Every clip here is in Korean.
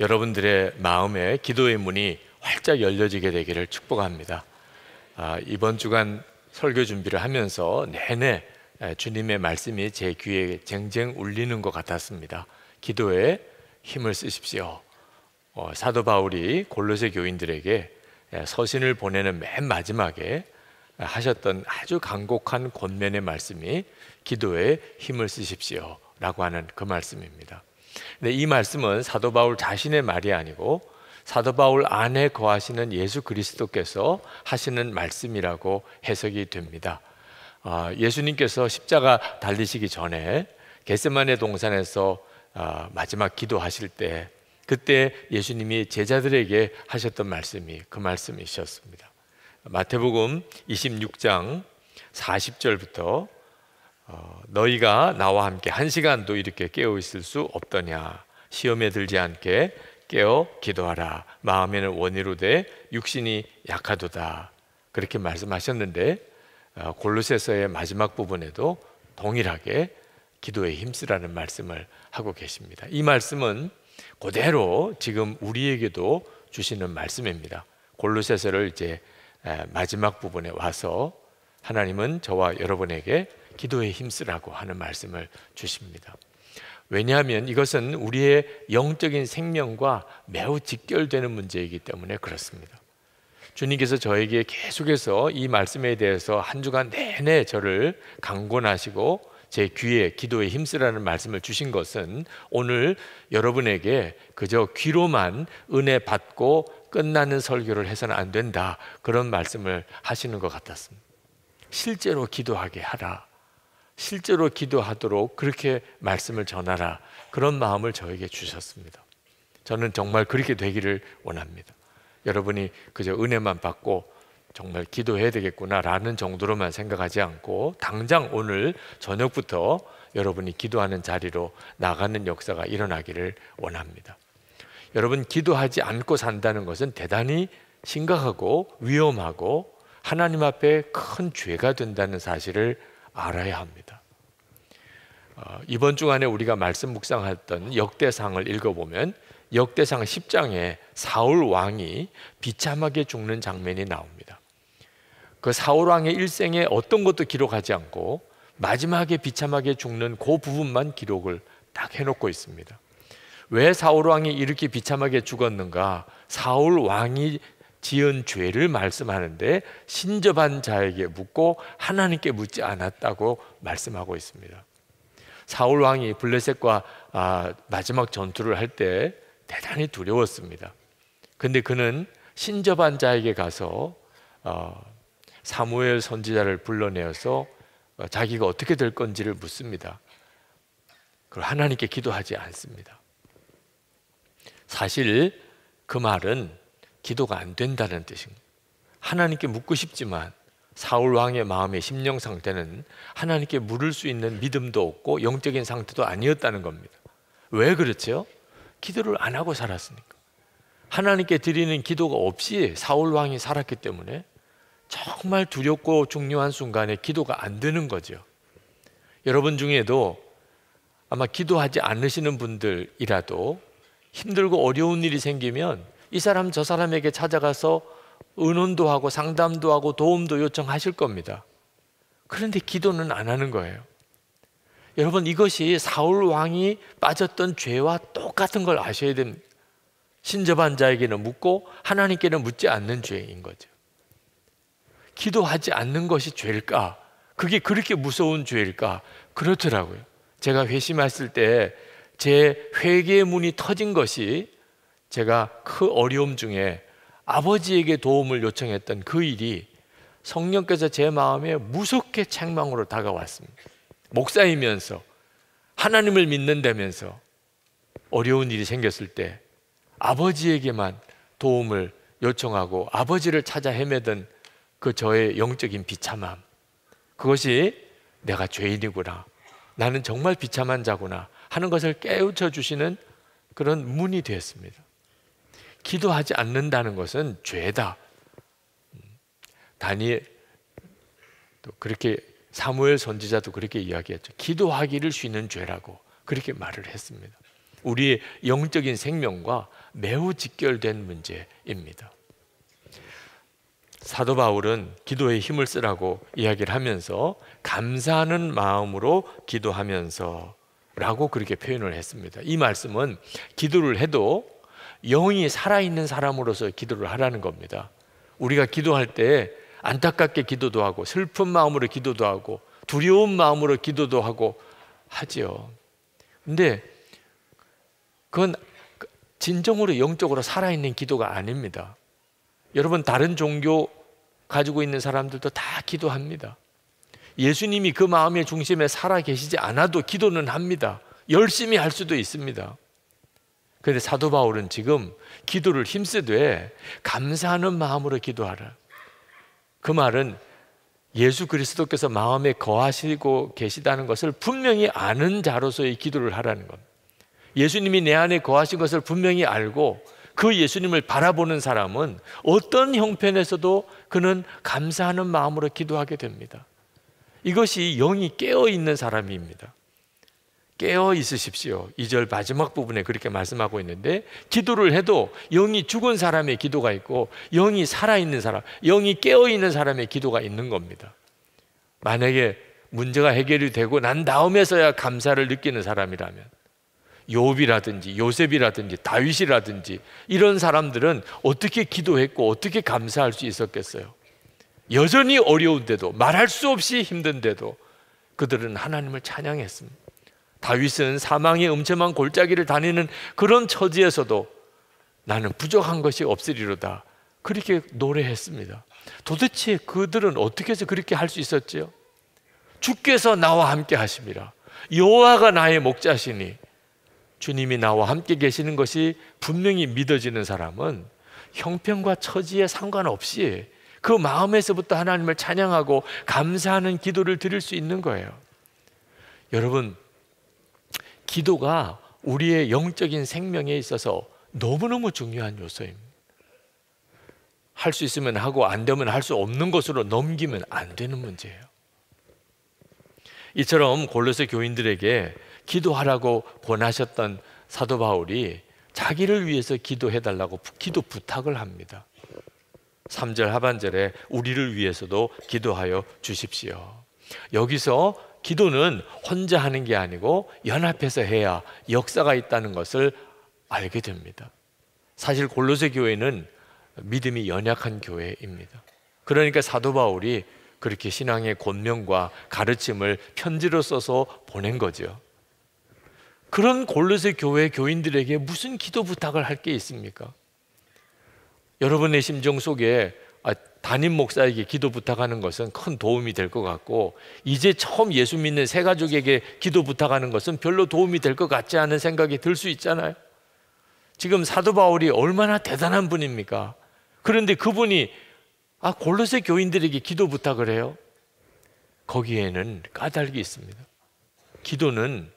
여러분들의 마음에 기도의 문이 활짝 열려지게 되기를 축복합니다. 아, 이번 주간 설교 준비를 하면서 내내 주님의 말씀이 제 귀에 쟁쟁 울리는 것 같았습니다. 기도에 힘을 쓰십시오. 어, 사도 바울이 골로새 교인들에게 서신을 보내는 맨 마지막에 하셨던 아주 간곡한 권면의 말씀이 기도에 힘을 쓰십시오라고 하는 그 말씀입니다. 근데 이 말씀은 사도 바울 자신의 말이 아니고 사도 바울 안에 거하시는 예수 그리스도께서 하시는 말씀이라고 해석이 됩니다. 아, 예수님께서 십자가 달리시기 전에 겟세만의 동산에서 아, 마지막 기도하실 때 그때 예수님이 제자들에게 하셨던 말씀이 그 말씀이셨습니다. 마태복음 26장 40절부터 어, 너희가 나와 함께 한 시간도 이렇게 깨어 있을 수 없더냐 시험에 들지 않게 깨어 기도하라 마음에는 원이로돼 육신이 약하도다 그렇게 말씀하셨는데 어, 골로새서의 마지막 부분에도 동일하게 기도에 힘쓰라는 말씀을 하고 계십니다. 이 말씀은 그대로 지금 우리에게도 주시는 말씀입니다. 골로새서를 이제 마지막 부분에 와서 하나님은 저와 여러분에게 기도에 힘쓰라고 하는 말씀을 주십니다. 왜냐하면 이것은 우리의 영적인 생명과 매우 직결되는 문제이기 때문에 그렇습니다. 주님께서 저에게 계속해서 이 말씀에 대해서 한 주간 내내 저를 강권하시고 제 귀에 기도에 힘쓰라는 말씀을 주신 것은 오늘 여러분에게 그저 귀로만 은혜 받고 끝나는 설교를 해서는 안 된다 그런 말씀을 하시는 것 같았습니다. 실제로 기도하게 하라. 실제로 기도하도록 그렇게 말씀을 전하라 그런 마음을 저에게 주셨습니다. 저는 정말 그렇게 되기를 원합니다. 여러분이 그저 은혜만 받고 정말 기도해야 되겠구나라는 정도로만 생각하지 않고 당장 오늘 저녁부터 여러분이 기도하는 자리로 나가는 역사가 일어나기를 원합니다. 여러분 기도하지 않고 산다는 것은 대단히 심각하고 위험하고 하나님 앞에 큰 죄가 된다는 사실을 알아야 합니다. 어, 이번 주간에 우리가 말씀 묵상했던 역대상을 읽어보면 역대상 10장에 사울 왕이 비참하게 죽는 장면이 나옵니다. 그 사울 왕의 일생에 어떤 것도 기록하지 않고 마지막에 비참하게 죽는 그 부분만 기록을 딱 해놓고 있습니다. 왜 사울 왕이 이렇게 비참하게 죽었는가? 사울 왕이 지은 죄를 말씀하는데 신접한 자에게 묻고 하나님께 묻지 않았다고 말씀하고 있습니다. 사울 왕이 블레셋과 아, 마지막 전투를 할 때 대단히 두려웠습니다. 근데 그는 신접한 자에게 가서 어, 사무엘 선지자를 불러내어서 어, 자기가 어떻게 될 건지를 묻습니다. 그리 하나님께 기도하지 않습니다. 사실 그 말은 기도가 안 된다는 뜻입니다. 하나님께 묻고 싶지만 사울 왕의 마음의 심령 상태는 하나님께 물을 수 있는 믿음도 없고 영적인 상태도 아니었다는 겁니다. 왜 그렇죠? 기도를 안 하고 살았으니까. 하나님께 드리는 기도가 없이 사울 왕이 살았기 때문에 정말 두렵고 중요한 순간에 기도가 안 되는 거죠. 여러분 중에도 아마 기도하지 않으시는 분들이라도 힘들고 어려운 일이 생기면 이 사람 저 사람에게 찾아가서 의논도 하고 상담도 하고 도움도 요청하실 겁니다. 그런데 기도는 안 하는 거예요. 여러분 이것이 사울 왕이 빠졌던 죄와 똑같은 걸 아셔야 됩니다. 신접한 자에게는 묻고 하나님께는 묻지 않는 죄인 거죠. 기도하지 않는 것이 죄일까? 그게 그렇게 무서운 죄일까? 그렇더라고요. 제가 회심했을 때 제 회개의 문이 터진 것이 제가 그 어려움 중에 아버지에게 도움을 요청했던 그 일이 성령께서 제 마음에 무섭게 책망으로 다가왔습니다. 목사이면서 하나님을 믿는다면서 어려운 일이 생겼을 때 아버지에게만 도움을 요청하고 아버지를 찾아 헤매던 그 저의 영적인 비참함. 그것이 내가 죄인이구나. 나는 정말 비참한 자구나 하는 것을 깨우쳐 주시는 그런 문이 되었습니다. 기도하지 않는다는 것은 죄다. 다니엘 또 그렇게 사무엘 선지자도 그렇게 이야기했죠. 기도하기를 쉬는 죄라고 그렇게 말을 했습니다. 우리의 영적인 생명과 매우 직결된 문제입니다. 사도 바울은 기도에 힘을 쓰라고 이야기를 하면서 감사하는 마음으로 기도하면서 라고 그렇게 표현을 했습니다. 이 말씀은 기도를 해도 영이 살아있는 사람으로서 기도를 하라는 겁니다. 우리가 기도할 때 안타깝게 기도도 하고 슬픈 마음으로 기도도 하고 두려운 마음으로 기도도 하고 하지요. 근데 그건 진정으로 영적으로 살아있는 기도가 아닙니다. 여러분 다른 종교 가지고 있는 사람들도 다 기도합니다. 예수님이 그 마음의 중심에 살아 계시지 않아도 기도는 합니다. 열심히 할 수도 있습니다. 그런데 사도 바울은 지금 기도를 힘쓰되 감사하는 마음으로 기도하라. 그 말은 예수 그리스도께서 마음에 거하시고 계시다는 것을 분명히 아는 자로서의 기도를 하라는 겁니다. 예수님이 내 안에 거하신 것을 분명히 알고 그 예수님을 바라보는 사람은 어떤 형편에서도 그는 감사하는 마음으로 기도하게 됩니다. 이것이 영이 깨어 있는 사람입니다. 깨어 있으십시오. 2절 마지막 부분에 그렇게 말씀하고 있는데 기도를 해도 영이 죽은 사람의 기도가 있고 영이 살아 있는 사람, 영이 깨어 있는 사람의 기도가 있는 겁니다. 만약에 문제가 해결이 되고 난 다음에서야 감사를 느끼는 사람이라면 요비라든지 요셉이라든지 다윗이라든지 이런 사람들은 어떻게 기도했고 어떻게 감사할 수 있었겠어요? 여전히 어려운데도 말할 수 없이 힘든데도 그들은 하나님을 찬양했습니다. 다윗은 사망의 음침한 골짜기를 다니는 그런 처지에서도 나는 부족한 것이 없으리로다. 그렇게 노래했습니다. 도대체 그들은 어떻게 해서 그렇게 할 수 있었지요? 주께서 나와 함께 하십니다. 여호와가 나의 목자시니 주님이 나와 함께 계시는 것이 분명히 믿어지는 사람은 형편과 처지에 상관없이 그 마음에서부터 하나님을 찬양하고 감사하는 기도를 드릴 수 있는 거예요. 여러분 기도가 우리의 영적인 생명에 있어서 너무너무 중요한 요소입니다. 할 수 있으면 하고 안 되면 할 수 없는 것으로 넘기면 안 되는 문제예요. 이처럼 골로새 교인들에게 기도하라고 권하셨던 사도 바울이 자기를 위해서 기도해 달라고 기도 부탁을 합니다. 3절 하반절에 우리를 위해서도 기도하여 주십시오. 여기서 기도는 혼자 하는 게 아니고 연합해서 해야 역사가 있다는 것을 알게 됩니다. 사실 골로새 교회는 믿음이 연약한 교회입니다. 그러니까 사도 바울이 그렇게 신앙의 권명과 가르침을 편지로 써서 보낸 거죠. 그런 골로새 교회 교인들에게 무슨 기도 부탁을 할 게 있습니까? 여러분의 심정 속에 담임 목사에게 기도 부탁하는 것은 큰 도움이 될 것 같고 이제 처음 예수 믿는 새 가족에게 기도 부탁하는 것은 별로 도움이 될 것 같지 않은 생각이 들 수 있잖아요. 지금 사도 바울이 얼마나 대단한 분입니까? 그런데 그분이 아 골로새 교인들에게 기도 부탁을 해요. 거기에는 까닭이 있습니다. 기도는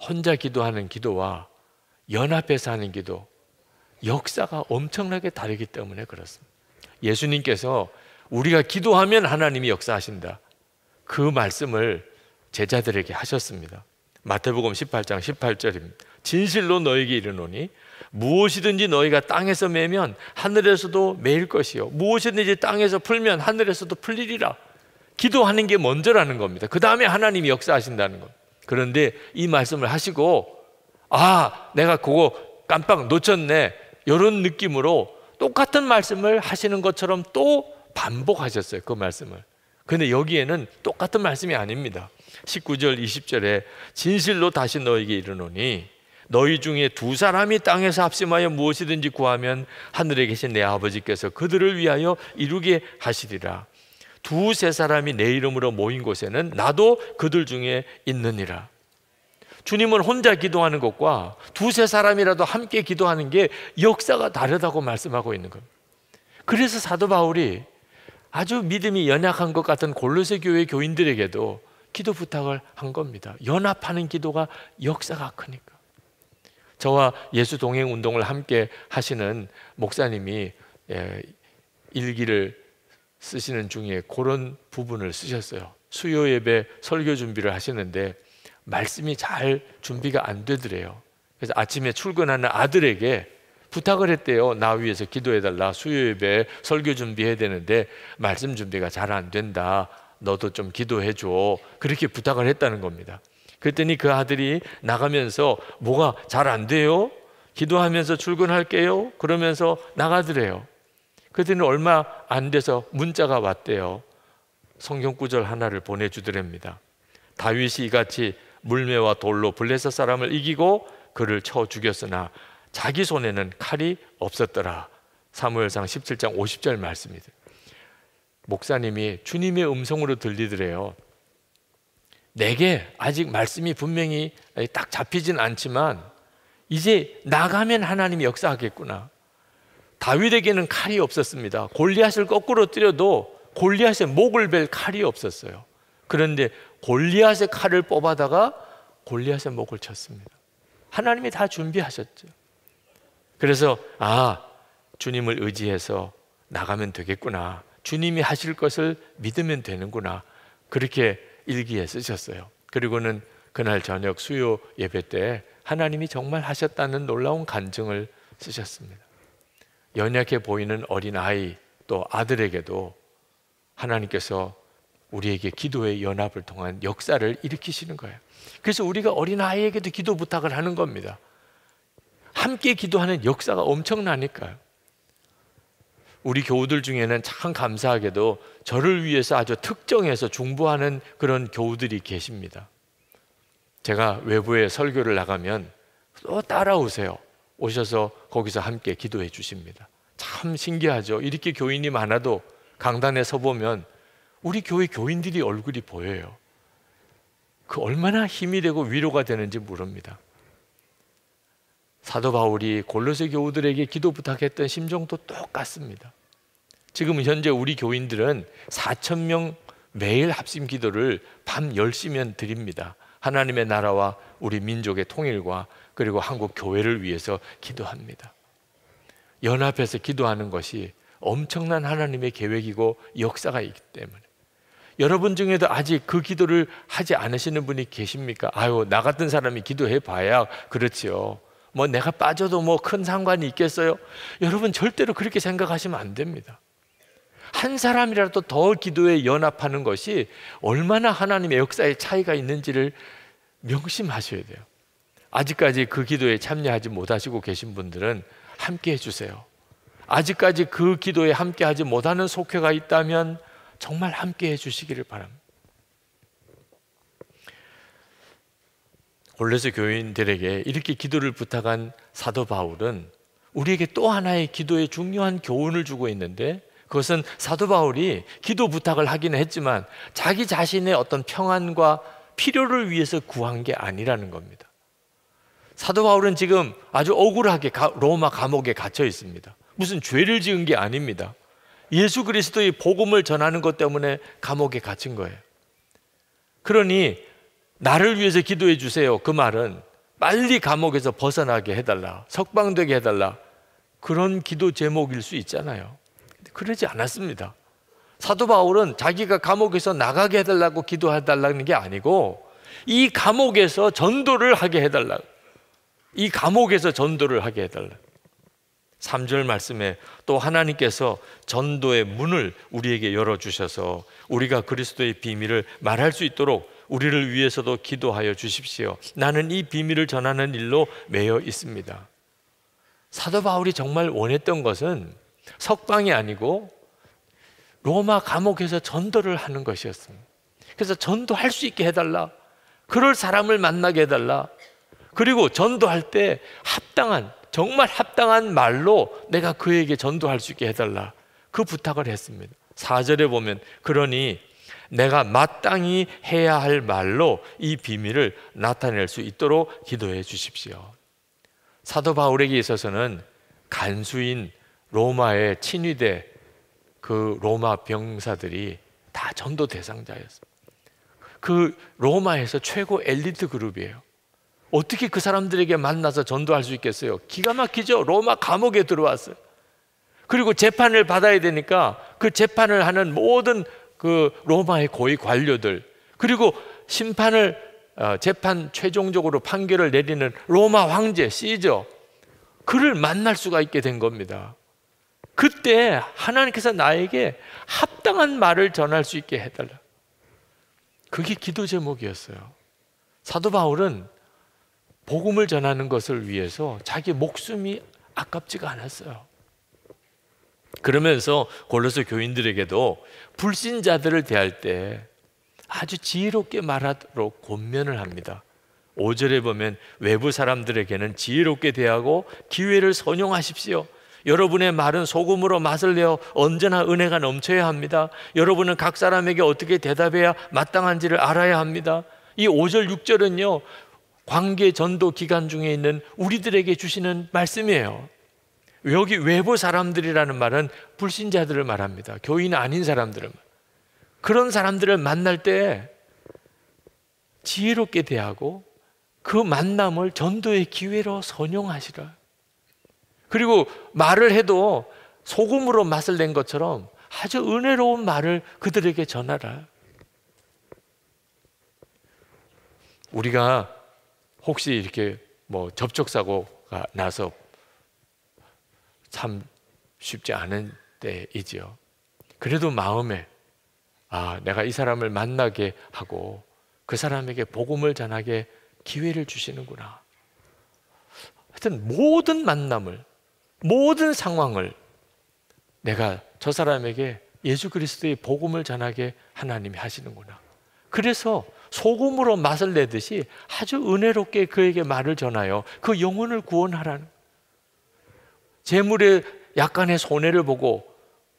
혼자 기도하는 기도와 연합해서 하는 기도 역사가 엄청나게 다르기 때문에 그렇습니다. 예수님께서 우리가 기도하면 하나님이 역사하신다. 그 말씀을 제자들에게 하셨습니다. 마태복음 18장 18절입니다. 진실로 너에게 이르노니 무엇이든지 너희가 땅에서 매면 하늘에서도 매일 것이요 무엇이든지 땅에서 풀면 하늘에서도 풀리리라. 기도하는 게 먼저라는 겁니다. 그 다음에 하나님이 역사하신다는 것. 그런데 이 말씀을 하시고 아 내가 그거 깜빡 놓쳤네 이런 느낌으로 똑같은 말씀을 하시는 것처럼 또 반복하셨어요. 그 말씀을. 근데 여기에는 똑같은 말씀이 아닙니다. 19절 20절에 진실로 다시 너에게 이르노니 너희 중에 두 사람이 땅에서 합심하여 무엇이든지 구하면 하늘에 계신 내 아버지께서 그들을 위하여 이루게 하시리라. 두세 사람이 내 이름으로 모인 곳에는 나도 그들 중에 있느니라. 주님은 혼자 기도하는 것과 두세 사람이라도 함께 기도하는 게 역사가 다르다고 말씀하고 있는 겁니다. 그래서 사도 바울이 아주 믿음이 연약한 것 같은 골로새 교회 교인들에게도 기도 부탁을 한 겁니다. 연합하는 기도가 역사가 크니까. 저와 예수 동행 운동을 함께 하시는 목사님이 예, 일기를 쓰시는 중에 그런 부분을 쓰셨어요. 수요 예배 설교 준비를 하시는데 말씀이 잘 준비가 안 되더래요. 그래서 아침에 출근하는 아들에게 부탁을 했대요. 나 위해서 기도해달라. 수요일에 설교 준비해야 되는데 말씀 준비가 잘 안 된다. 너도 좀 기도해줘. 그렇게 부탁을 했다는 겁니다. 그랬더니 그 아들이 나가면서 뭐가 잘 안 돼요? 기도하면서 출근할게요. 그러면서 나가더래요. 그랬더니 얼마 안 돼서 문자가 왔대요. 성경 구절 하나를 보내주더랍니다. 다윗이 이같이 물매와 돌로 블레셋 사람을 이기고 그를 쳐 죽였으나 자기 손에는 칼이 없었더라. 사무엘상 17장 50절 말씀입니다. 목사님이 주님의 음성으로 들리더래요. 내게 아직 말씀이 분명히 딱 잡히진 않지만 이제 나가면 하나님이 역사하겠구나. 다윗에게는 칼이 없었습니다. 골리앗을 거꾸로 때려도 골리앗의 목을 벨 칼이 없었어요. 그런데 골리앗의 칼을 뽑아다가 골리앗의 목을 쳤습니다. 하나님이 다 준비하셨죠. 그래서 아 주님을 의지해서 나가면 되겠구나. 주님이 하실 것을 믿으면 되는구나. 그렇게 일기에 쓰셨어요. 그리고는 그날 저녁 수요 예배 때 하나님이 정말 하셨다는 놀라운 간증을 쓰셨습니다. 연약해 보이는 어린 아이 또 아들에게도 하나님께서 우리에게 기도의 연합을 통한 역사를 일으키시는 거예요. 그래서 우리가 어린아이에게도 기도 부탁을 하는 겁니다. 함께 기도하는 역사가 엄청나니까요. 우리 교우들 중에는 참 감사하게도 저를 위해서 아주 특정해서 중보하는 그런 교우들이 계십니다. 제가 외부에 설교를 나가면 또 따라오세요. 오셔서 거기서 함께 기도해 주십니다. 참 신기하죠. 이렇게 교인이 많아도 강단에 서보면 우리 교회 교인들이 얼굴이 보여요. 그 얼마나 힘이 되고 위로가 되는지 모릅니다. 사도 바울이 골로새 교우들에게 기도 부탁했던 심정도 똑같습니다. 지금 현재 우리 교인들은 4천 명 매일 합심 기도를 밤 10시면 드립니다. 하나님의 나라와 우리 민족의 통일과 그리고 한국 교회를 위해서 기도합니다. 연합해서 기도하는 것이 엄청난 하나님의 계획이고 역사가 있기 때문에 여러분 중에도 아직 그 기도를 하지 않으시는 분이 계십니까? 아유, 나 같은 사람이 기도해 봐야 그렇지요. 뭐 내가 빠져도 뭐 큰 상관이 있겠어요? 여러분 절대로 그렇게 생각하시면 안 됩니다. 한 사람이라도 더 기도에 연합하는 것이 얼마나 하나님의 역사에 차이가 있는지를 명심하셔야 돼요. 아직까지 그 기도에 참여하지 못하시고 계신 분들은 함께 해주세요. 아직까지 그 기도에 함께하지 못하는 속회가 있다면 정말 함께 해주시기를 바랍니다. 골레스 교인들에게 이렇게 기도를 부탁한 사도 바울은 우리에게 또 하나의 기도의 중요한 교훈을 주고 있는데 그것은 사도 바울이 기도 부탁을 하기는 했지만 자기 자신의 어떤 평안과 필요를 위해서 구한 게 아니라는 겁니다. 사도 바울은 지금 아주 억울하게 로마 감옥에 갇혀 있습니다. 무슨 죄를 지은 게 아닙니다. 예수 그리스도의 복음을 전하는 것 때문에 감옥에 갇힌 거예요. 그러니 나를 위해서 기도해 주세요. 그 말은 빨리 감옥에서 벗어나게 해달라. 석방되게 해달라. 그런 기도 제목일 수 있잖아요. 그러지 않았습니다. 사도 바울은 자기가 감옥에서 나가게 해달라고 기도해달라는 게 아니고 이 감옥에서 전도를 하게 해달라. 이 감옥에서 전도를 하게 해달라. 3절 말씀에 또 하나님께서 전도의 문을 우리에게 열어주셔서 우리가 그리스도의 비밀을 말할 수 있도록 우리를 위해서도 기도하여 주십시오. 나는 이 비밀을 전하는 일로 매여 있습니다. 사도 바울이 정말 원했던 것은 석방이 아니고 로마 감옥에서 전도를 하는 것이었습니다. 그래서 전도할 수 있게 해달라. 그럴 사람을 만나게 해달라. 그리고 전도할 때 합당한 정말 합당한 말로 내가 그에게 전도할 수 있게 해달라. 그 부탁을 했습니다. 4절에 보면 그러니 내가 마땅히 해야 할 말로 이 비밀을 나타낼 수 있도록 기도해 주십시오. 사도 바울에게 있어서는 간수인 로마의 친위대 그 로마 병사들이 다 전도 대상자였습니다. 그 로마에서 최고 엘리트 그룹이에요. 어떻게 그 사람들에게 만나서 전도할 수 있겠어요? 기가 막히죠? 로마 감옥에 들어왔어요. 그리고 재판을 받아야 되니까 그 재판을 하는 모든 그 로마의 고위 관료들, 그리고 심판을, 어, 재판 최종적으로 판결을 내리는 로마 황제, 시저, 그를 만날 수가 있게 된 겁니다. 그때 하나님께서 나에게 합당한 말을 전할 수 있게 해달라. 그게 기도 제목이었어요. 사도 바울은 복음을 전하는 것을 위해서 자기 목숨이 아깝지가 않았어요. 그러면서 골로새 교인들에게도 불신자들을 대할 때 아주 지혜롭게 말하도록 권면을 합니다. 5절에 보면 외부 사람들에게는 지혜롭게 대하고 기회를 선용하십시오. 여러분의 말은 소금으로 맛을 내어 언제나 은혜가 넘쳐야 합니다. 여러분은 각 사람에게 어떻게 대답해야 마땅한지를 알아야 합니다. 이 5절, 6절은요, 관계 전도 기간 중에 있는 우리들에게 주시는 말씀이에요. 여기 외부 사람들이라는 말은 불신자들을 말합니다. 교인 아닌 사람들을. 그런 사람들을 만날 때 지혜롭게 대하고 그 만남을 전도의 기회로 선용하시라. 그리고 말을 해도 소금으로 맛을 낸 것처럼 아주 은혜로운 말을 그들에게 전하라. 우리가 혹시 이렇게 뭐 접촉사고가 나서 참 쉽지 않은 때이지요. 그래도 마음에 아, 내가 이 사람을 만나게 하고 그 사람에게 복음을 전하게 기회를 주시는구나. 하여튼 모든 만남을 모든 상황을 내가 저 사람에게 예수 그리스도의 복음을 전하게 하나님이 하시는구나. 그래서 소금으로 맛을 내듯이 아주 은혜롭게 그에게 말을 전하여 그 영혼을 구원하라는 재물의 약간의 손해를 보고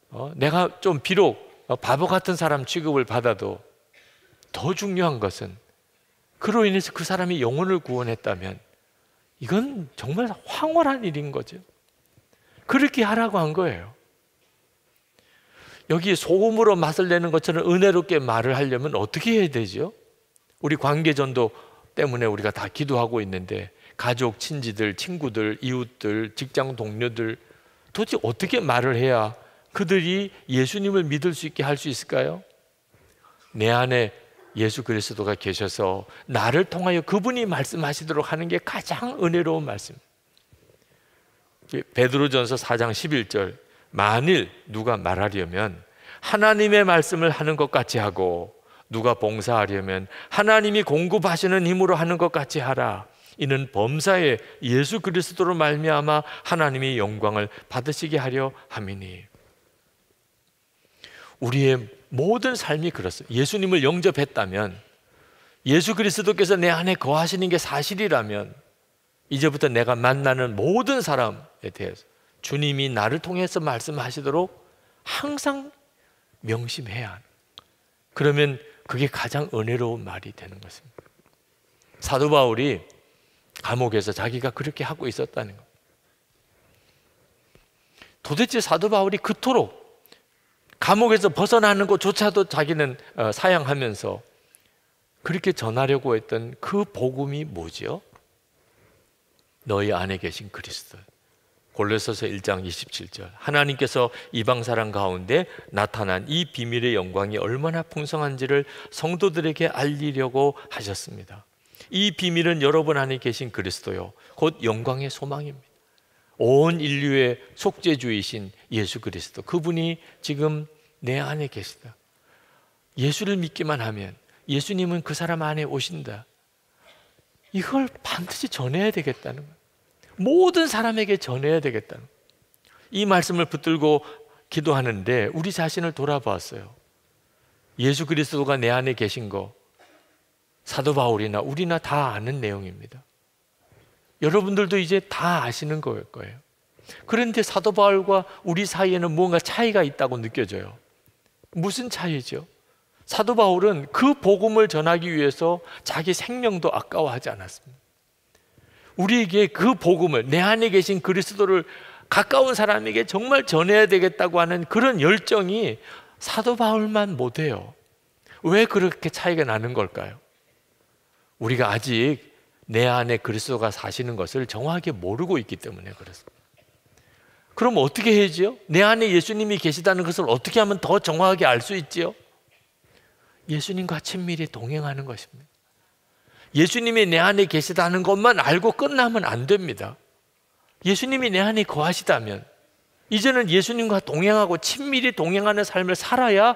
어, 내가 좀 비록 바보 같은 사람 취급을 받아도 더 중요한 것은 그로 인해서 그 사람이 영혼을 구원했다면 이건 정말 황홀한 일인 거죠. 그렇게 하라고 한 거예요. 여기 소금으로 맛을 내는 것처럼 은혜롭게 말을 하려면 어떻게 해야 되죠? 우리 관계전도 때문에 우리가 다 기도하고 있는데 가족, 친지들, 친구들, 이웃들, 직장 동료들 도대체 어떻게 말을 해야 그들이 예수님을 믿을 수 있게 할 수 있을까요? 내 안에 예수 그리스도가 계셔서 나를 통하여 그분이 말씀하시도록 하는 게 가장 은혜로운 말씀. 베드로전서 4장 11절 만일 누가 말하려면 하나님의 말씀을 하는 것 같이 하고 누가 봉사하려면 하나님이 공급하시는 힘으로 하는 것 같이 하라. 이는 범사에 예수 그리스도로 말미암아 하나님이 영광을 받으시게 하려 함이니. 우리의 모든 삶이 그렇습니다. 예수님을 영접했다면 예수 그리스도께서 내 안에 거하시는 게 사실이라면 이제부터 내가 만나는 모든 사람에 대해서 주님이 나를 통해서 말씀하시도록 항상 명심해야 합니다. 그러면 그게 가장 은혜로운 말이 되는 것입니다. 사도 바울이 감옥에서 자기가 그렇게 하고 있었다는 것. 도대체 사도 바울이 그토록 감옥에서 벗어나는 것조차도 자기는 어, 사양하면서 그렇게 전하려고 했던 그 복음이 뭐지요? 너희 안에 계신 그리스도. 골로새서 1장 27절. 하나님께서 이방 사람 가운데 나타난 이 비밀의 영광이 얼마나 풍성한지를 성도들에게 알리려고 하셨습니다. 이 비밀은 여러분 안에 계신 그리스도요. 곧 영광의 소망입니다. 온 인류의 속죄주이신 예수 그리스도. 그분이 지금 내 안에 계시다. 예수를 믿기만 하면 예수님은 그 사람 안에 오신다. 이걸 반드시 전해야 되겠다는 거예요. 모든 사람에게 전해야 되겠다는 이 말씀을 붙들고 기도하는데 우리 자신을 돌아보았어요. 예수 그리스도가 내 안에 계신 거 사도 바울이나 우리나 다 아는 내용입니다. 여러분들도 이제 다 아시는 거일 거예요. 그런데 사도 바울과 우리 사이에는 뭔가 차이가 있다고 느껴져요. 무슨 차이죠? 사도 바울은 그 복음을 전하기 위해서 자기 생명도 아까워하지 않았습니다. 우리에게 그 복음을 내 안에 계신 그리스도를 가까운 사람에게 정말 전해야 되겠다고 하는 그런 열정이 사도 바울만 못해요. 왜 그렇게 차이가 나는 걸까요? 우리가 아직 내 안에 그리스도가 사시는 것을 정확하게 모르고 있기 때문에 그렇습니다. 그럼 어떻게 해야지내 안에 예수님이 계시다는 것을 어떻게 하면 더 정확하게 알 수 있지요? 예수님과 친밀히 동행하는 것입니다. 예수님이 내 안에 계시다는 것만 알고 끝나면 안 됩니다. 예수님이 내 안에 거하시다면 이제는 예수님과 동행하고 친밀히 동행하는 삶을 살아야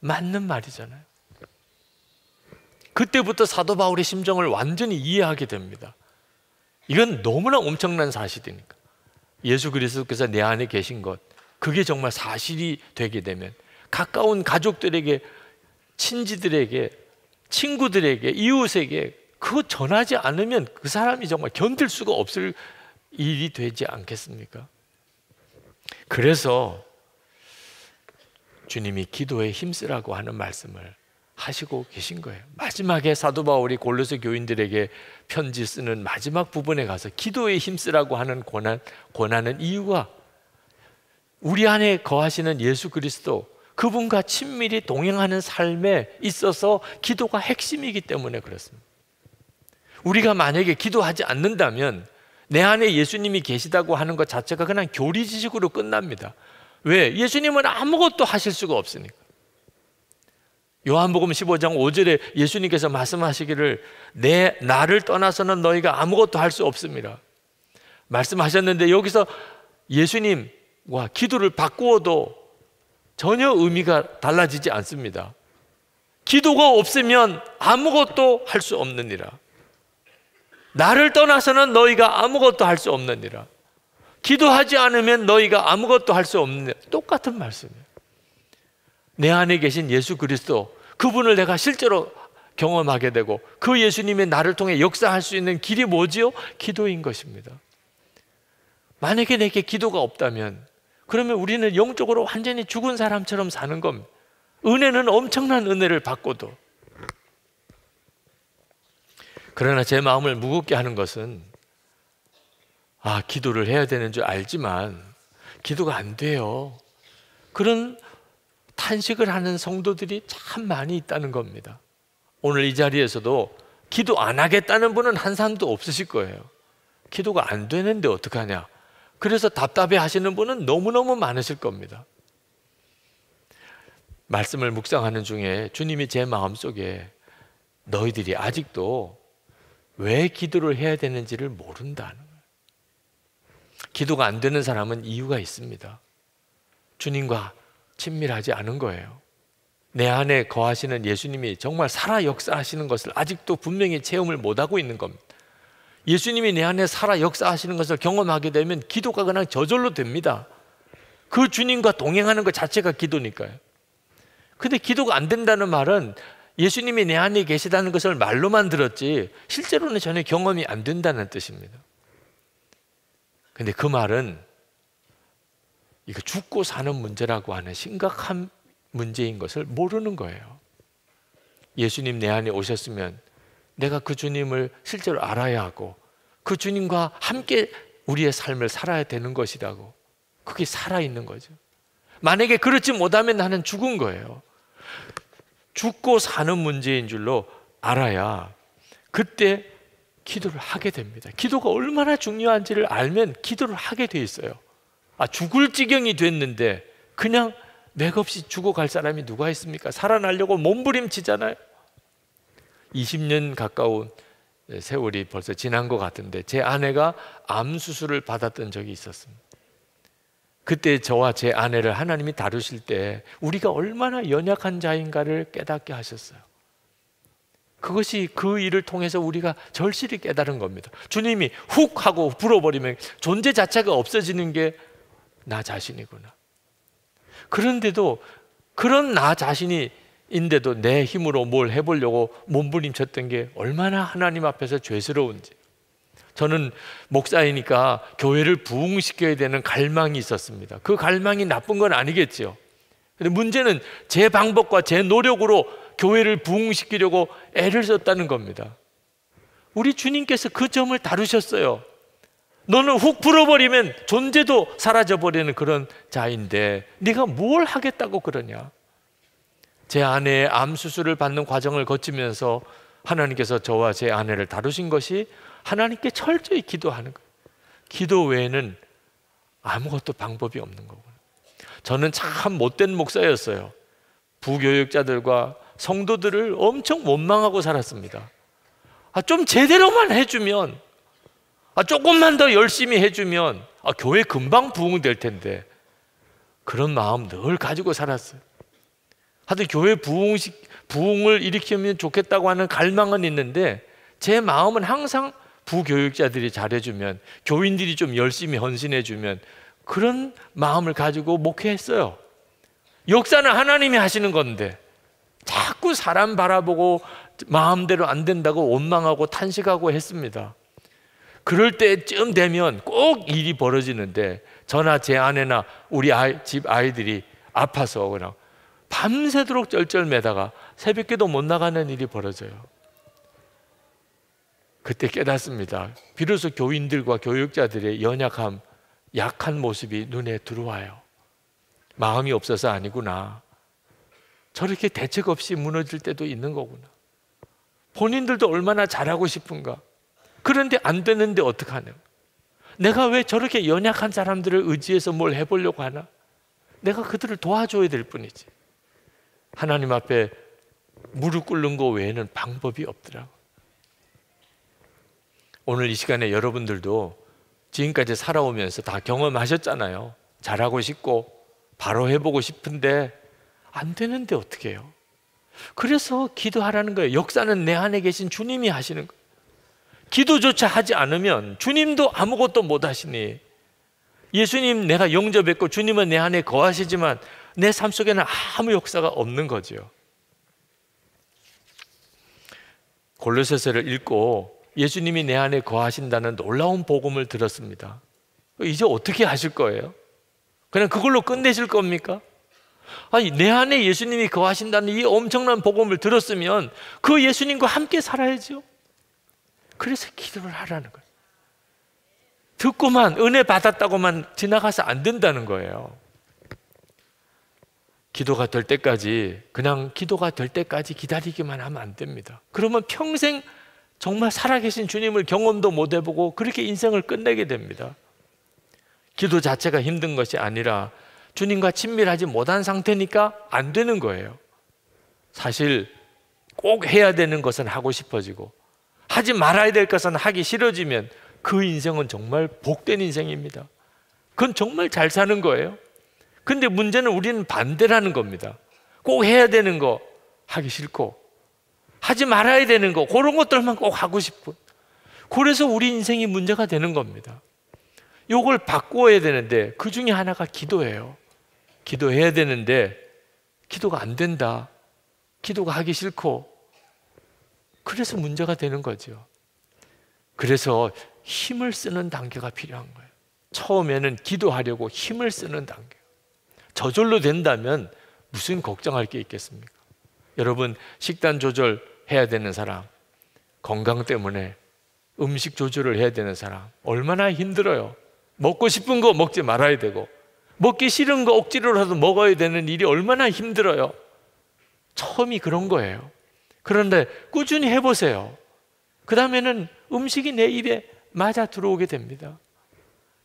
맞는 말이잖아요. 그때부터 사도 바울의 심정을 완전히 이해하게 됩니다. 이건 너무나 엄청난 사실이니까. 예수 그리스도께서 내 안에 계신 것, 그게 정말 사실이 되게 되면 가까운 가족들에게, 친지들에게, 친구들에게, 이웃에게 그 전하지 않으면 그 사람이 정말 견딜 수가 없을 일이 되지 않겠습니까? 그래서 주님이 기도에 힘쓰라고 하는 말씀을 하시고 계신 거예요. 마지막에 사도 바울이 골로새 교인들에게 편지 쓰는 마지막 부분에 가서 기도에 힘쓰라고 하는 권한 권하는 이유가 우리 안에 거하시는 예수 그리스도 그분과 친밀히 동행하는 삶에 있어서 기도가 핵심이기 때문에 그렇습니다. 우리가 만약에 기도하지 않는다면 내 안에 예수님이 계시다고 하는 것 자체가 그냥 교리 지식으로 끝납니다. 왜? 예수님은 아무것도 하실 수가 없으니까. 요한복음 15장 5절에 예수님께서 말씀하시기를 내 나를 떠나서는 너희가 아무것도 할 수 없습니다. 말씀하셨는데 여기서 예수님과 기도를 바꾸어도 전혀 의미가 달라지지 않습니다. 기도가 없으면 아무것도 할 수 없느니라. 나를 떠나서는 너희가 아무것도 할 수 없느니라. 기도하지 않으면 너희가 아무것도 할 수 없느니라. 똑같은 말씀이에요. 내 안에 계신 예수 그리스도, 그분을 내가 실제로 경험하게 되고 그 예수님의 나를 통해 역사할 수 있는 길이 뭐지요? 기도인 것입니다. 만약에 내게 기도가 없다면 그러면 우리는 영적으로 완전히 죽은 사람처럼 사는 겁니다. 은혜는 엄청난 은혜를 받고도. 그러나 제 마음을 무겁게 하는 것은 아, 기도를 해야 되는 줄 알지만 기도가 안 돼요. 그런 탄식을 하는 성도들이 참 많이 있다는 겁니다. 오늘 이 자리에서도 기도 안 하겠다는 분은 한 사람도 없으실 거예요. 기도가 안 되는데 어떡하냐? 그래서 답답해 하시는 분은 너무너무 많으실 겁니다. 말씀을 묵상하는 중에 주님이 제 마음속에 너희들이 아직도 왜 기도를 해야 되는지를 모른다는 기도가 안 되는 사람은 이유가 있습니다. 주님과 친밀하지 않은 거예요. 내 안에 거하시는 예수님이 정말 살아 역사하시는 것을 아직도 분명히 체험을 못하고 있는 겁니다. 예수님이 내 안에 살아 역사하시는 것을 경험하게 되면 기도가 그냥 저절로 됩니다. 그 주님과 동행하는 것 자체가 기도니까요. 근데 기도가 안 된다는 말은 예수님이 내 안에 계시다는 것을 말로만 들었지 실제로는 전혀 경험이 안 된다는 뜻입니다. 근데 그 말은 이거 죽고 사는 문제라고 하는 심각한 문제인 것을 모르는 거예요. 예수님 내 안에 오셨으면 내가 그 주님을 실제로 알아야 하고 그 주님과 함께 우리의 삶을 살아야 되는 것이라고. 그게 살아있는 거죠. 만약에 그렇지 못하면 나는 죽은 거예요. 죽고 사는 문제인 줄로 알아야 그때 기도를 하게 됩니다. 기도가 얼마나 중요한지를 알면 기도를 하게 돼 있어요. 아, 죽을 지경이 됐는데 그냥 맥없이 죽어갈 사람이 누가 있습니까? 살아나려고 몸부림치잖아요. 20년 가까운 세월이 벌써 지난 것 같은데 제 아내가 암 수술을 받았던 적이 있었습니다. 그때 저와 제 아내를 하나님이 다루실 때 우리가 얼마나 연약한 자인가를 깨닫게 하셨어요. 그것이 그 일을 통해서 우리가 절실히 깨달은 겁니다. 주님이 훅 하고 불어버리면 존재 자체가 없어지는 게 나 자신이구나. 그런데도 그런 나 자신이 인데도 내 힘으로 뭘 해보려고 몸부림쳤던 게 얼마나 하나님 앞에서 죄스러운지. 저는 목사이니까 교회를 부흥시켜야 되는 갈망이 있었습니다. 그 갈망이 나쁜 건아니겠지 근데 문제는 제 방법과 제 노력으로 교회를 부흥시키려고 애를 썼다는 겁니다. 우리 주님께서 그 점을 다루셨어요. 너는 훅 불어버리면 존재도 사라져버리는 그런 자인데 네가 뭘 하겠다고 그러냐? 제 아내의 암 수술을 받는 과정을 거치면서 하나님께서 저와 제 아내를 다루신 것이 하나님께 철저히 기도하는 거예요. 기도 외에는 아무것도 방법이 없는 거고. 저는 참 못된 목사였어요. 부교육자들과 성도들을 엄청 원망하고 살았습니다. 아, 좀 제대로만 해주면, 아, 조금만 더 열심히 해주면, 아, 교회 금방 부흥될 텐데. 그런 마음 늘 가지고 살았어요. 하여튼 교회 부흥식 부흥을 일으키면 좋겠다고 하는 갈망은 있는데 제 마음은 항상 부교육자들이 잘해주면 교인들이 좀 열심히 헌신해주면 그런 마음을 가지고 목회했어요. 역사는 하나님이 하시는 건데 자꾸 사람 바라보고 마음대로 안 된다고 원망하고 탄식하고 했습니다. 그럴 때쯤 되면 꼭 일이 벌어지는데 저나 제 아내나 우리 아이, 집 아이들이 아파서 그냥 밤새도록 쩔쩔매다가 새벽에도못 나가는 일이 벌어져요. 그때 깨닫습니다. 비로소 교인들과 교육자들의 연약함, 약한 모습이 눈에 들어와요. 마음이 없어서 아니구나. 저렇게 대책 없이 무너질 때도 있는 거구나. 본인들도 얼마나 잘하고 싶은가. 그런데 안 되는데 어떡하냐. 내가 왜 저렇게 연약한 사람들을 의지해서 뭘 해보려고 하나? 내가 그들을 도와줘야 될 뿐이지. 하나님 앞에 무릎 꿇는 거 외에는 방법이 없더라고. 오늘 이 시간에 여러분들도 지금까지 살아오면서 다 경험하셨잖아요. 잘하고 싶고 바로 해보고 싶은데 안 되는데 어떻게 해요? 그래서 기도하라는 거예요. 역사는 내 안에 계신 주님이 하시는 거예요. 기도조차 하지 않으면 주님도 아무것도 못 하시니 예수님 내가 영접했고 주님은 내 안에 거하시지만 내삶 속에는 아무 역사가 없는 거지요. 골로새서를 읽고 예수님이 내 안에 거하신다는 놀라운 복음을 들었습니다. 이제 어떻게 하실 거예요? 그냥 그걸로 끝내실 겁니까? 아니, 내 안에 예수님이 거하신다는 이 엄청난 복음을 들었으면 그 예수님과 함께 살아야죠. 그래서 기도를 하라는 거예요. 듣고만, 은혜 받았다고만 지나가서 안 된다는 거예요. 기도가 될 때까지 그냥 기도가 될 때까지 기다리기만 하면 안 됩니다. 그러면 평생 정말 살아계신 주님을 경험도 못 해보고 그렇게 인생을 끝내게 됩니다. 기도 자체가 힘든 것이 아니라 주님과 친밀하지 못한 상태니까 안 되는 거예요. 사실 꼭 해야 되는 것은 하고 싶어지고 하지 말아야 될 것은 하기 싫어지면 그 인생은 정말 복된 인생입니다. 그건 정말 잘 사는 거예요. 근데 문제는 우리는 반대라는 겁니다. 꼭 해야 되는 거 하기 싫고 하지 말아야 되는 거 그런 것들만 꼭 하고 싶고 그래서 우리 인생이 문제가 되는 겁니다. 요걸 바꿔야 되는데 그 중에 하나가 기도예요. 기도해야 되는데 기도가 안 된다. 기도가 하기 싫고 그래서 문제가 되는 거죠. 그래서 힘을 쓰는 단계가 필요한 거예요. 처음에는 기도하려고 힘을 쓰는 단계. 저절로 된다면 무슨 걱정할 게 있겠습니까? 여러분 식단 조절해야 되는 사람, 건강 때문에 음식 조절을 해야 되는 사람 얼마나 힘들어요. 먹고 싶은 거 먹지 말아야 되고 먹기 싫은 거 억지로라도 먹어야 되는 일이 얼마나 힘들어요. 처음이 그런 거예요. 그런데 꾸준히 해보세요. 그 다음에는 음식이 내 입에 맞아 들어오게 됩니다.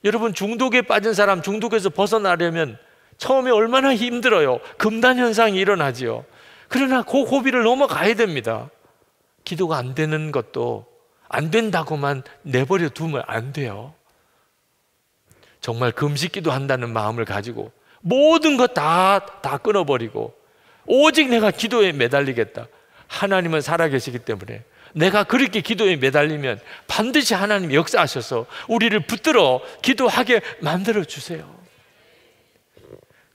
여러분 중독에 빠진 사람 중독에서 벗어나려면 처음에 얼마나 힘들어요. 금단 현상이 일어나지요. 그러나 그 고비를 넘어가야 됩니다. 기도가 안 되는 것도 안 된다고만 내버려 두면 안 돼요. 정말 금식 기도한다는 마음을 가지고 모든 것다다 끊어버리고 오직 내가 기도에 매달리겠다. 하나님은 살아계시기 때문에 내가 그렇게 기도에 매달리면 반드시 하나님 역사하셔서 우리를 붙들어 기도하게 만들어 주세요.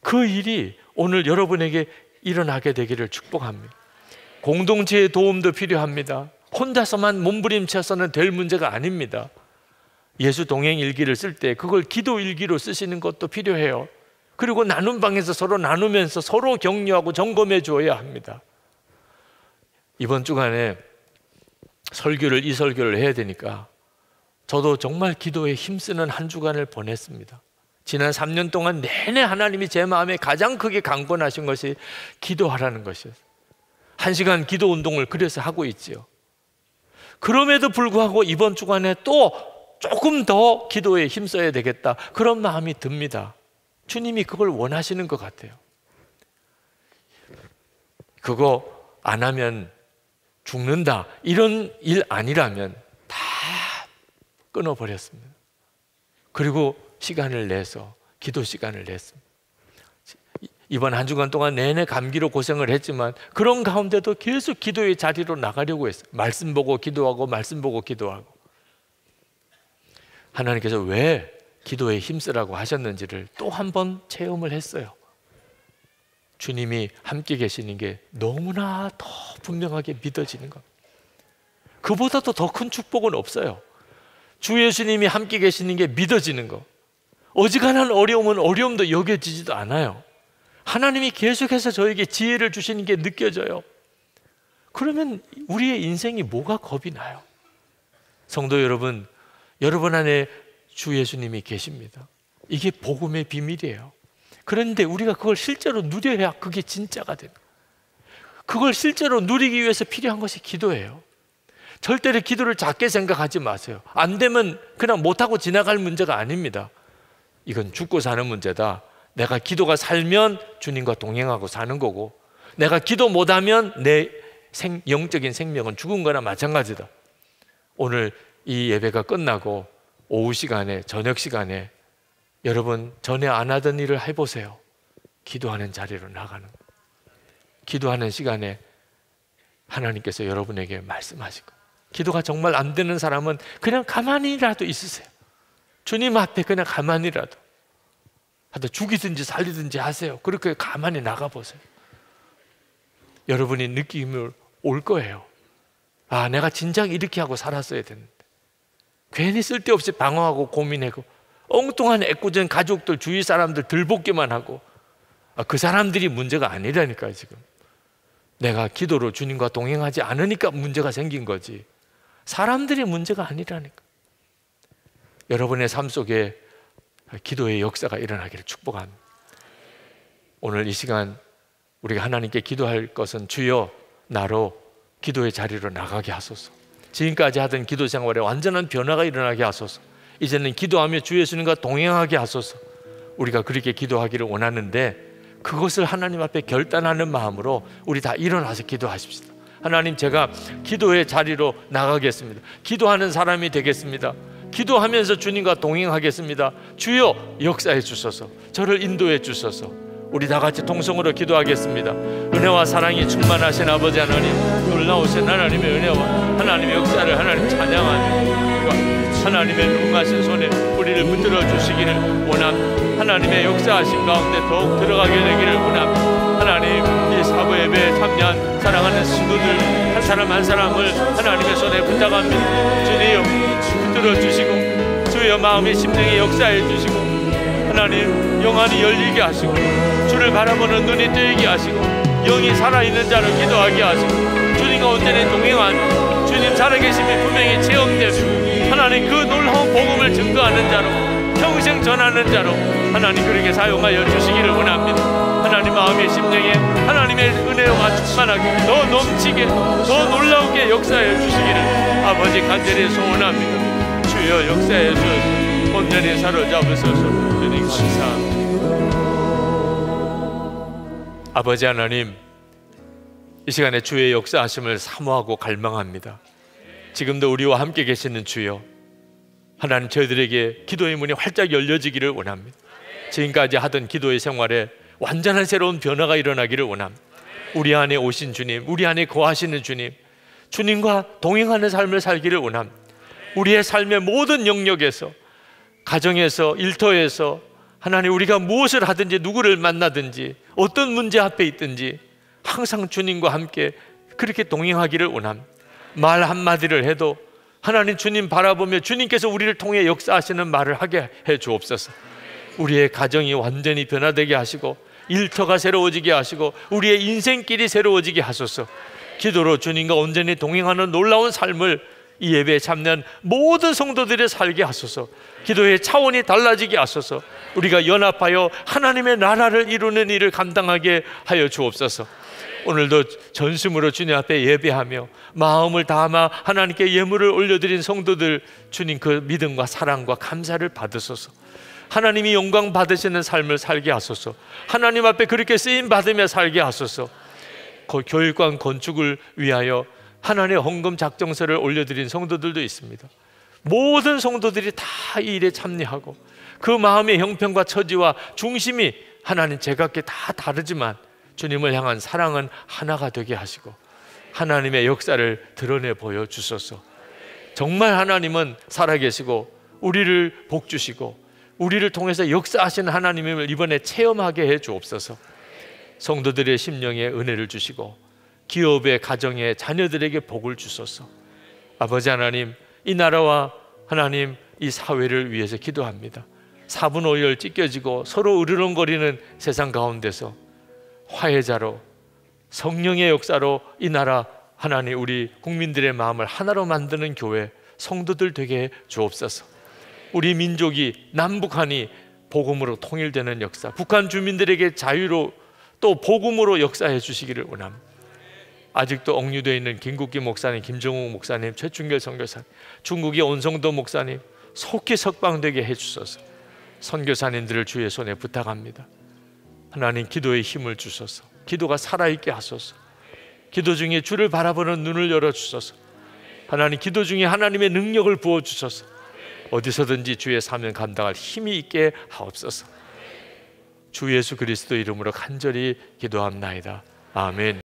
그 일이 오늘 여러분에게 일어나게 되기를 축복합니다. 공동체의 도움도 필요합니다. 혼자서만 몸부림쳐서는 될 문제가 아닙니다. 예수 동행 일기를 쓸 때 그걸 기도 일기로 쓰시는 것도 필요해요. 그리고 나눔 방에서 서로 나누면서 서로 격려하고 점검해 줘야 합니다. 이번 주간에 설교를 이 설교를 해야 되니까 저도 정말 기도에 힘쓰는 한 주간을 보냈습니다. 지난 3년 동안 내내 하나님이 제 마음에 가장 크게 강권하신 것이 기도하라는 것이었어요. 1 시간 기도 운동을 그래서 하고 있지요. 그럼에도 불구하고 이번 주간에 또 조금 더 기도에 힘써야 되겠다. 그런 마음이 듭니다. 주님이 그걸 원하시는 것 같아요. 그거 안 하면 죽는다. 이런 일 아니라면 다 끊어버렸습니다. 그리고 시간을 내서 기도 시간을 냈습니다. 이번 한 주간 동안 내내 감기로 고생을 했지만 그런 가운데도 계속 기도의 자리로 나가려고 했어요. 말씀 보고 기도하고 말씀 보고 기도하고 하나님께서 왜 기도에 힘쓰라고 하셨는지를 또 한 번 체험을 했어요. 주님이 함께 계시는 게 너무나 더 분명하게 믿어지는 겁 그보다도 더 큰 축복은 없어요. 주 예수님이 함께 계시는 게 믿어지는 거. 어지간한 어려움은 어려움도 여겨지지도 않아요. 하나님이 계속해서 저에게 지혜를 주시는 게 느껴져요. 그러면 우리의 인생이 뭐가 겁이 나요? 성도 여러분, 여러분 안에 주 예수님이 계십니다. 이게 복음의 비밀이에요. 그런데 우리가 그걸 실제로 누려야 그게 진짜가 됩니다. 그걸 실제로 누리기 위해서 필요한 것이 기도예요. 절대로 기도를 작게 생각하지 마세요. 안 되면 그냥 못하고 지나갈 문제가 아닙니다. 이건 죽고 사는 문제다. 내가 기도가 살면 주님과 동행하고 사는 거고 내가 기도 못하면 내 생, 영적인 생명은 죽은 거나 마찬가지다. 오늘 이 예배가 끝나고 오후 시간에 저녁 시간에 여러분 전에 안 하던 일을 해보세요. 기도하는 자리로 나가는 기도하는 시간에 하나님께서 여러분에게 말씀하시고 기도가 정말 안 되는 사람은 그냥 가만히라도 있으세요. 주님 앞에 그냥 가만히라도 하여 죽이든지 살리든지 하세요. 그렇게 가만히 나가 보세요. 여러분이 느낌을 올 거예요. 아, 내가 진작 이렇게 하고 살았어야 되는데. 괜히 쓸데없이 방황하고 고민하고 엉뚱한 애꿎은 가족들 주위 사람들 들볶기만 하고 아, 그 사람들이 문제가 아니라니까 지금. 내가 기도로 주님과 동행하지 않으니까 문제가 생긴 거지. 사람들이 문제가 아니라니까. 여러분의 삶 속에 기도의 역사가 일어나기를 축복합니다. 오늘 이 시간 우리가 하나님께 기도할 것은 주여 나로 기도의 자리로 나가게 하소서. 지금까지 하던 기도 생활에 완전한 변화가 일어나게 하소서. 이제는 기도하며 주 예수님과 동행하게 하소서. 우리가 그렇게 기도하기를 원하는데 그것을 하나님 앞에 결단하는 마음으로 우리 다 일어나서 기도하십시다. 하나님 제가 기도의 자리로 나가겠습니다. 기도하는 사람이 되겠습니다. 기도하면서 주님과 동행하겠습니다. 주여 역사해 주소서. 저를 인도해 주소서. 우리 다 같이 동성으로 기도하겠습니다. 은혜와 사랑이 충만하신 아버지 하나님, 놀라우신 하나님의 은혜와 하나님의 역사를 하나님 찬양하며 하나님의 눈하신 손에 우리를 붙들어 주시기를 원함. 하나님의 역사하신 가운데 더욱 들어가게 되기를 원함. 하나님 이 사부 예배에 참여한 사랑하는 친구들 한 사람 한 사람을 하나님의 손에 부탁합 주님 들어 주시 주여 마음의 심령에 역사해 주시고 하나님 영안이 열리게 하시고 주를 바라보는 눈이 뜨이게 하시고 영이 살아있는 자로 기도하게 하시고 주님과 온제는 동행한 주님 살아계심이 분명히 체험되고 하나님 그 놀라운 복음을 증거하는 자로 평생 전하는 자로 하나님 그렇게 사용하여 주시기를 원합니다 하나님 마음의 심령에 하나님의 은혜와 충만하게 더 넘치게 더놀라운게 역사해 주시기를 아버지 간절히 소원합니다 주여 역사의 주 온전히 사로잡으소서 주님 감사합니다 아버지 하나님 이 시간에 주의 역사하심을 사모하고 갈망합니다 지금도 우리와 함께 계시는 주여 하나님 저희들에게 기도의 문이 활짝 열려지기를 원합니다 지금까지 하던 기도의 생활에 완전한 새로운 변화가 일어나기를 원합니다 우리 안에 오신 주님 우리 안에 거하시는 주님 주님과 동행하는 삶을 살기를 원합니다 우리의 삶의 모든 영역에서 가정에서 일터에서 하나님 우리가 무엇을 하든지 누구를 만나든지 어떤 문제 앞에 있든지 항상 주님과 함께 그렇게 동행하기를 원함. 말 한마디를 해도 하나님 주님 바라보며 주님께서 우리를 통해 역사하시는 말을 하게 해 주옵소서. 우리의 가정이 완전히 변화되게 하시고 일터가 새로워지게 하시고 우리의 인생길이 새로워지게 하소서. 기도로 주님과 온전히 동행하는 놀라운 삶을 이 예배에 참여 모든 성도들이 살게 하소서. 기도의 차원이 달라지게 하소서. 우리가 연합하여 하나님의 나라를 이루는 일을 감당하게 하여 주옵소서. 오늘도 전심으로 주님 앞에 예배하며 마음을 담아 하나님께 예물을 올려드린 성도들 주님 그 믿음과 사랑과 감사를 받으소서. 하나님이 영광 받으시는 삶을 살게 하소서. 하나님 앞에 그렇게 쓰임 받으며 살게 하소서. 그 교육관 건축을 위하여 하나님의 헌금 작정서를 올려드린 성도들도 있습니다. 모든 성도들이 다 이 일에 참여하고 그 마음의 형편과 처지와 중심이 하나님 제각기 다 다르지만 주님을 향한 사랑은 하나가 되게 하시고 하나님의 역사를 드러내 보여 주소서. 정말 하나님은 살아계시고 우리를 복 주시고 우리를 통해서 역사하시 하나님을 이번에 체험하게 해 주옵소서. 성도들의 심령에 은혜를 주시고 기업의 가정의 자녀들에게 복을 주소서. 아버지 하나님, 이 나라와 하나님 이 사회를 위해서 기도합니다. 사분오열 찢겨지고 서로 으르렁거리는 세상 가운데서 화해자로 성령의 역사로 이 나라 하나님 우리 국민들의 마음을 하나로 만드는 교회 성도들 되게 주옵소서. 우리 민족이 남북한이 복음으로 통일되는 역사, 북한 주민들에게 자유로 또 복음으로 역사해 주시기를 원합니다. 아직도 억류되어 있는 김국기 목사님, 김정욱 목사님, 최충결 선교사님, 중국의 온성도 목사님 속히 석방되게 해주소서. 선교사님들을 주의 손에 부탁합니다. 하나님 기도에 힘을 주소서. 기도가 살아있게 하소서. 기도 중에 주를 바라보는 눈을 열어주소서. 하나님 기도 중에 하나님의 능력을 부어주소서. 어디서든지 주의 사명 감당할 힘이 있게 하옵소서. 주 예수 그리스도 이름으로 간절히 기도합나이다. 아멘.